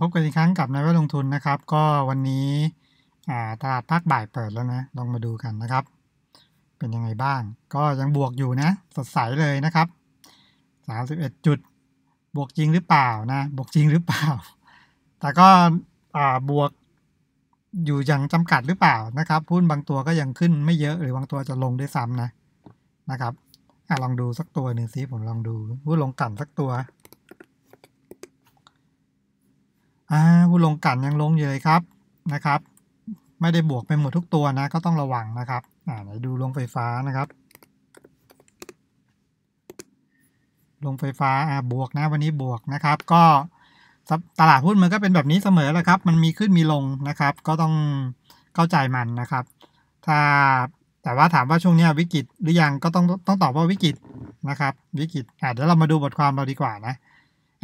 พบกันอีกครั้งกับนายว่าลงทุนนะครับ ก็วันนี้ตลาดภาคบ่ายเปิดแล้วนะลองมาดูกันนะครับ เป็นยังไงบ้าง ก็ยังบวกอยู่นะสดใสเลยนะครับ31 จุด บวกจริงหรือเปล่านะ บวกจริงหรือเปล่า แต่ก็บวกอยู่อย่างจำกัดหรือเปล่านะครับหุ้นบางตัวก็ยังขึ้นไม่เยอะหรือบางตัวจะลงด้วยซ้ำนะนะครับอลองดูสักตัวหนึ่งสิผมลองดูหุ้นลงต่นสักตัวู้ลงกันยังลงเยยครับนะครับไม่ได้บวกไปหมดทุกตัวนะก็ต้องระวังนะครับอ่าไหนดูลงไฟฟ้านะครับ ลงไฟฟ้าอ่าบวกนะวันนี้บวกนะครับ ก็ตลาดหุ้นมันก็เป็นแบบนี้เสมอแหละครับ มันมีขึ้นมีลงนะครับก็ต้องเข้าใจมันนะครับ ถ้าแต่ว่าถามว่าช่วงนี้วิกฤตหรือยังก็ต้องต้องตอบว่าวิกฤตนะครับ วิกฤตอ่าเดี๋ยวเรามาดูบทความเราดีกว่านะ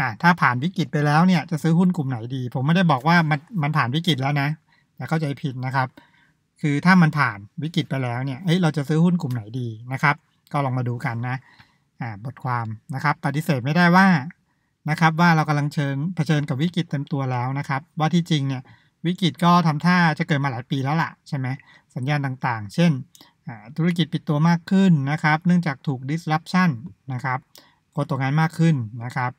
อ่าถ้าผ่านวิกฤตไปแล้วเนี่ยจะซื้อหุ้นกลุ่มไหนดี ผมไม่ได้บอกว่ามันมันผ่านวิกฤตแล้วนะอย่าเข้าใจผิดนะครับ คือถ้ามันผ่านวิกฤตไปแล้วเนี่ยเฮ้ยเราจะซื้อหุ้นกลุ่มไหนดีนะครับ ก็ลองมาดูกันนะอ่าบทความนะครับ ปฏิเสธไม่ได้ว่านะครับว่าเรากำลังเชิญเผชิญกับวิกฤตเต็มตัวแล้วนะครับ ว่าที่จริงเนี่ยวิกฤตก็ทำท่าจะเกิดมาหลายปีแล้วล่ะใช่ไหมสัญญาณต่างๆ เช่นธุรกิจปิดตัวมากขึ้นนะครับ เนื่องจากถูก disruption นะครับคนตกงานมากขึ้นนะครับ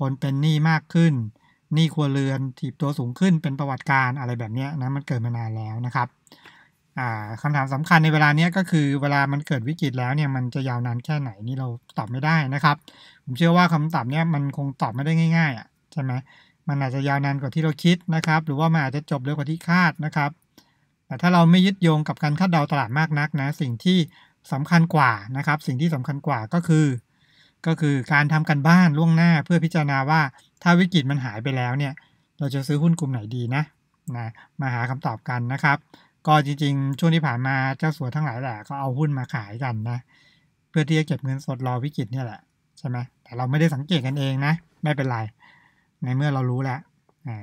คนเป็นหนี้มากขึ้นหนี้ครัวเรือนถีบตัวสูงขึ้น เป็นประวัติการอะไรแบบนี้นะมันเกิดมานานแล้วนะครับคำถามสำคัญในเวลานี้ก็คือเวลามันเกิดวิกฤตแล้วเนี่ยมันจะยาวนานแค่ไหนนี่เราตอบไม่ได้นะครับ ผมเชื่อว่าคำตอบเนี่ยมันคงตอบไม่ได้ง่ายๆอ่ะใช่ไหมมันอาจจะยาวนานกว่าที่เราคิดนะครับ หรือว่ามันอาจจะจบเร็วกว่าที่คาดนะครับ แต่ถ้าเราไม่ยึดโยงกับการคาดเดาตลาดมากนักนะสิ่งที่สำคัญกว่านะครับ สิ่งที่สำคัญกว่าก็คือก็คือการทำกันบ้านล่วงหน้าเพื่อพิจารณาว่าถ้าวิกฤตมันหายไปแล้วเนี่ยเราจะซื้อหุ้นกลุ่มไหนดีนะนะ มาหาคำตอบกันนะครับ ก็จริงๆ ช่วงที่ผ่านมาเจ้าสัวทั้งหลายแหละก็เอาหุ้นมาขายกันนะ เพื่อที่จะเก็บเงินสดรอวิกฤตเนี่ยแหละใช่ไหมแต่เราไม่ได้สังเกตกันเองนะ ไม่เป็นไร ในเมื่อเรารู้แล้ว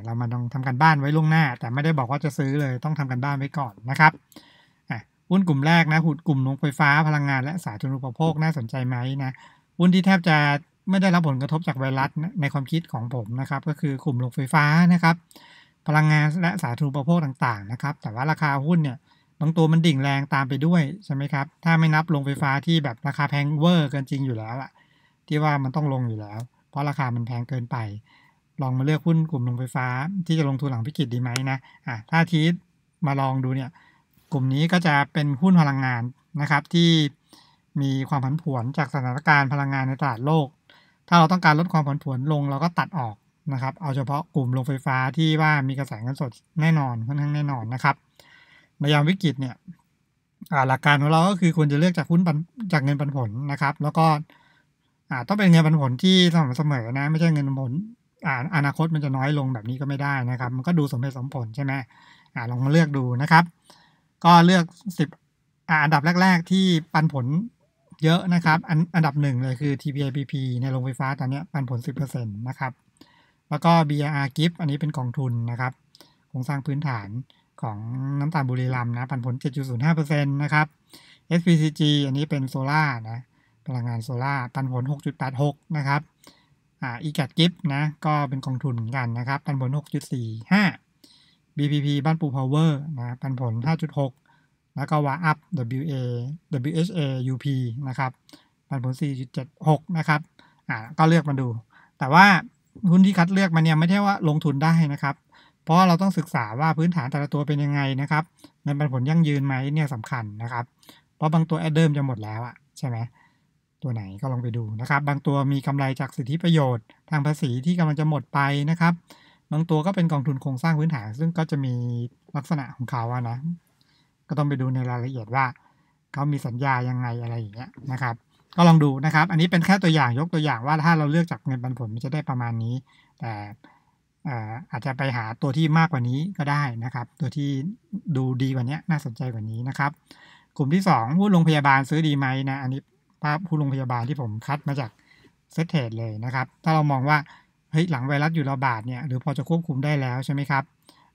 เรามาต้องทำกันบ้านไว้ล่วงหน้า แต่ไม่ได้บอกว่าจะซื้อเลยต้องทำกันบ้านไว้ก่อนนะครับหุ้นกลุ่มแรกนะหุ้นกลุ่มโรงไฟฟ้าพลังงานและสาธารณูปโภคน่าสนใจไหมนะหุ้นที่แทบจะไม่ได้รับผลกระทบจากไวรัสในความคิดของผมนะครับก็คือกลุ่มโรงไฟฟ้านะครับพลังงานและสาธารณูะโภคต่างๆนะครับแต่ว่าราคาหุ้นเนี่ยบางตัวมันดิ่งแรงตามไปด้วยใช่ไหมครับ ถ้าไม่นับโรงไฟฟ้าที่แบบราคาแพงเวอร์เกินจริงอยู่แล้ว่ะที่ว่ามันต้องลงอยู่แล้ว เพราะราคามันแพงเกินไป ลองมาเลือกหุ้นกลุ่มโรงไฟฟ้าที่จะลงทุนหลังพิกิจดีไหมนะอ่ะถ้าทีมาลองดูเนี่ยกลุ่มนี้ก็จะเป็นหุ้นพลังงานนะครับที่มีความผันผวนจากสถานการณ์พลังงานในตลาดโลก ถ้าเราต้องการลดความผันผวนลงเราก็ตัดออกนะครับ เอาเฉพาะกลุ่มโรงไฟฟ้าที่ว่ามีกระแสเงินสดแน่นอนค่อนข้างแน่นอนนะครับ ในยามวิกฤตเนี่ยหลักการของเรา ก็คือควรจะเลือกจากหุ้นจากเงินปันผลนะครับ แล้วก็ต้องเป็นเงินปันผลที่สม่ำเสมอนะ ไม่ใช่เงินปันผลอนาคตมันจะน้อยลงแบบนี้ก็ไม่ได้นะครับ มันก็ดูสมเหตุสมผลใช่ไหมลองมาเลือกดูนะครับ ก็เลือก10อันดับแรกๆที่ปันผลเยอะนะครับอันอันดับหนึ่งเลยคือ TPIPP ในโรงไฟฟ้าตอนนี้ปันผล 10%นะครับ แล้วก็ BRR GIF อันนี้เป็นกองทุนนะครับโครงสร้างพื้นฐานของน้ำตาลบุรีรัมนะ ปันผล 7.05%นะครับ SPCG อันนี้เป็นโซล่า นะพลังงานโซล่า ปันผล 6.86 นะครับ อ่า e c a t g i f นะก็เป็นกองทุนเหมือนกันนะครับ ปันผล 6.45 BPP บ้านปูพาวเวอร์นะปันผล 5.6แล้วก็วาอัพ WA WHA UP นะครับปันผล 4.76 นะครับอ่าก็เลือกมาดู แต่ว่าหุ้นที่คัดเลือกมาเนี่ยไม่ใช่ว่าลงทุนได้นะครับ เพราะเราต้องศึกษาว่าพื้นฐานแต่ละตัวเป็นยังไงนะครับ มันปันผลยั่งยืนไหมเนี่ยสำคัญนะครับ เพราะบางตัวแอดเดิมจะหมดแล้วอะใช่ไหมตัวไหนก็ลองไปดูนะครับ บางตัวมีกำไรจากสิทธิประโยชน์ ทางภาษีที่กำลังจะหมดไปนะครับ บางตัวก็เป็นกองทุนโครงสร้างพื้นฐานซึ่งก็จะมีลักษณะของเขาอะนะก็ต้องไปดูในรายละเอียดว่าเขามีสัญญายังไงอะไรอย่างเงี้ยนะครับก็ลองดูนะครับอันนี้เป็นแค่ตัวอย่างยกตัวอย่างว่าถ้าเราเลือกจากเงินปันผลมันจะได้ประมาณนี้ แต่อาจจะไปหาตัวที่มากกว่านี้ก็ได้นะครับตัวที่ดูดีกว่านี้น่าสนใจกว่านี้นะครับ กลุ่มที่2ผู้โรงพยาบาลซื้อดีไหมนะอันนี้ภาพผู้โรงพยาบาลที่ผมคัดมาจากเซตเทรดเลยนะครับ ถ้าเรามองว่าเฮ้ยหลังไวรัสอยู่ระบาดเนี่ยหรือพอจะควบคุมได้แล้วใช่ไหมครับ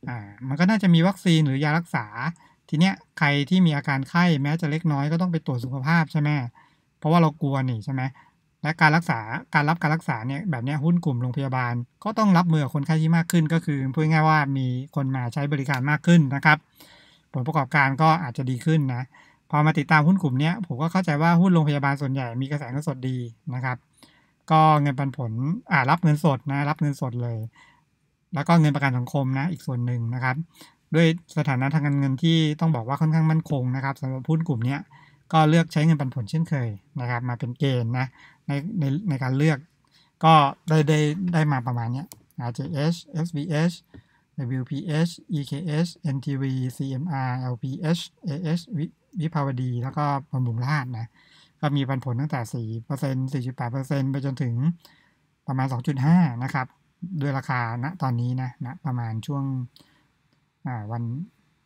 อ่ามันก็น่าจะมีวัคซีนหรือยารักษาทีเนี้ยใครที่มีอาการไข้แม้จะเล็กน้อยก็ต้องไปตรวจสุขภาพใช่ไหมเพราะว่าเรากลัวนี่ใช่ไหมและการรักษาการรับการรักษาเนี่ยแบบนี้หุ้นกลุ่มโรงพยาบาลก็ต้องรับมือคนไข้ที่มากขึ้นก็คือพูดง่ายว่ามีคนมาใช้บริการมากขึ้นนะครับ ผลประกอบการก็อาจจะดีขึ้นนะพอมาติดตามหุ้นกลุ่มนี้ผมก็เข้าใจว่าหุ้นโรงพยาบาลส่วนใหญ่มีกระแสเงินสดดีนะครับ ก็เงินปันผลอ่ารับเงินสดนะรับเงินสดเลย แล้วก็เงินประกันสังคมนะอีกส่วนหนึ่งนะครับด้วยสถานะทางการเงินที่ต้องบอกว่าค่อนข้างมั่นคงนะครับสำหรับหุ้นกลุ่มนี้ก็เลือกใช้เงินปันผลเช่นเคยนะครับมาเป็นเกณฑ์นะในในในการเลือกก็ได้ได้ได้มาประมาณนี้ RJH SVH WPH e k s NTV CMR LPH a s วิภาวดีแล้วก็บำรุงราชนะก็มีปันผลตั้งแต่ 4% 4.8%ไปจนถึงประมาณ 2.5 นะครับด้วยราคาณนะตอนนี้นะณนะประมาณช่วงวัน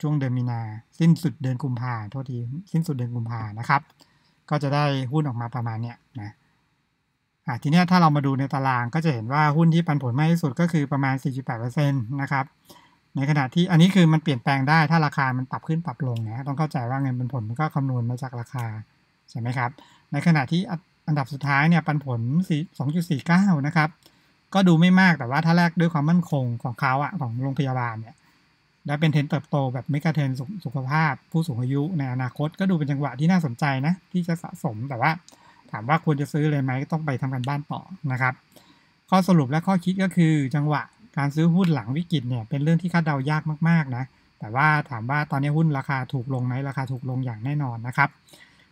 ช่วงเดือนมีนา สิ้นสุดเดือนกุมภาโทษทีสิ้นสุดเดือนกุมภานะครับ ก็จะได้หุ้นออกมาประมาณเนี้ยนะทีนี้ถ้าเรามาดูในตารางก็จะเห็นว่าหุ้นที่ปันผลมากที่สุดก็คือประมาณ48%นะครับ ในขณะที่อันนี้คือมันเปลี่ยนแปลงได้ถ้าราคามันปรับขึ้นปรับลงนะต้องเข้าใจว่าเงินปันผลมันก็คำนวณมาจากราคาใช่ไหมครับ ในขณะที่อันดับสุดท้ายเนี่ยปันผล 2.49นะครับ ก็ดูไม่มากแต่ว่าถ้าแลกด้วยความมั่นคงของเขาอะของโรงพยาบาลเนี่ยและเป็นเทรนเติบโตแบบไม่กระเทนสุขภาพผู้สูงอายุ ในอนาคตก็ดูเป็นจังหวะที่น่าสนใจนะที่จะสะสม แต่ว่าถามว่าควรจะซื้อเลยไหมก็ต้องไปทำกันบ้านต่อนะครับ ข้อสรุปและข้อคิดก็คือจังหวะการซื้อหุ้นหลังวิกฤตเนี่ยเป็นเรื่องที่คาดเดายากมากๆนะแต่ว่าถามว่าตอนนี้หุ้นราคาถูกลงไหมราคาถูกลงอย่างแน่นอนนะครับ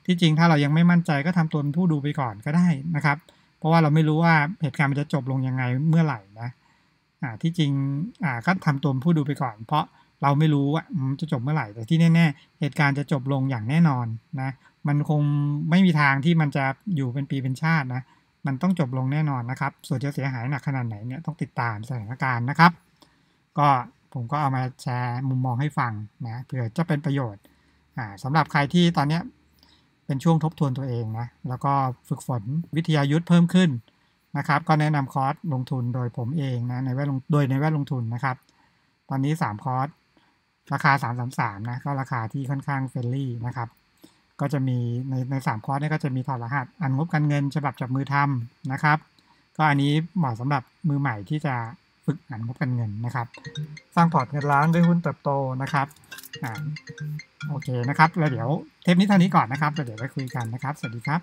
ที่จริงถ้าเรายังไม่มั่นใจก็ทำตัวเป็นผู้ดูไปก่อนก็ได้นะครับเพราะว่าเราไม่รู้ว่าเหตุการณ์มันจะจบลงยังไงเมื่อไหร่นะที่จริงก็ทำตัวผู้ดูไปก่อน เพราะเราไม่รู้ว่าจะจบเมื่อไหร่ แต่ที่แน่ๆเหตุการณ์จะจบลงอย่างแน่นอนนะ มันคงไม่มีทางที่มันจะอยู่เป็นปีเป็นชาตินะ มันต้องจบลงแน่นอนนะครับ ส่วนจะเสียหายหนักขนาดไหนเนี่ยต้องติดตามสถานการณ์นะครับ ก็ผมก็เอามาแชร์มุมมองให้ฟังนะ เผื่อจะเป็นประโยชน์สำหรับใครที่ตอนนี้เป็นช่วงทบทวนตัวเองนะ แล้วก็ฝึกฝนวิทยายุทธเพิ่มขึ้นนะครับ ก็แนะนำคอร์สลงทุนโดยผมเองนะในแวดโดยในแวดลงทุนนะครับ ตอนนี้3คอร์สราคา 333 นะก็ราคาที่ค่อนข้างเฟรนลี่นะครับ ก็จะมีในในสามคอร์สนี่ก็จะมีถอดรหัสอันงบการเงิน ฉบับจับมือทำนะครับ ก็อันนี้เหมาะสำหรับมือใหม่ที่จะฝึกอ่านงบการเงินนะครับสร้างพอร์ตเงินล้านด้วยหุ้นเติบโตนะครับอ่าโอเคนะครับแล้วเดี๋ยวเทปนี้เท่านี้ก่อนนะครับแล้วเดี๋ยวไปคุยกันนะครับ สวัสดีครับ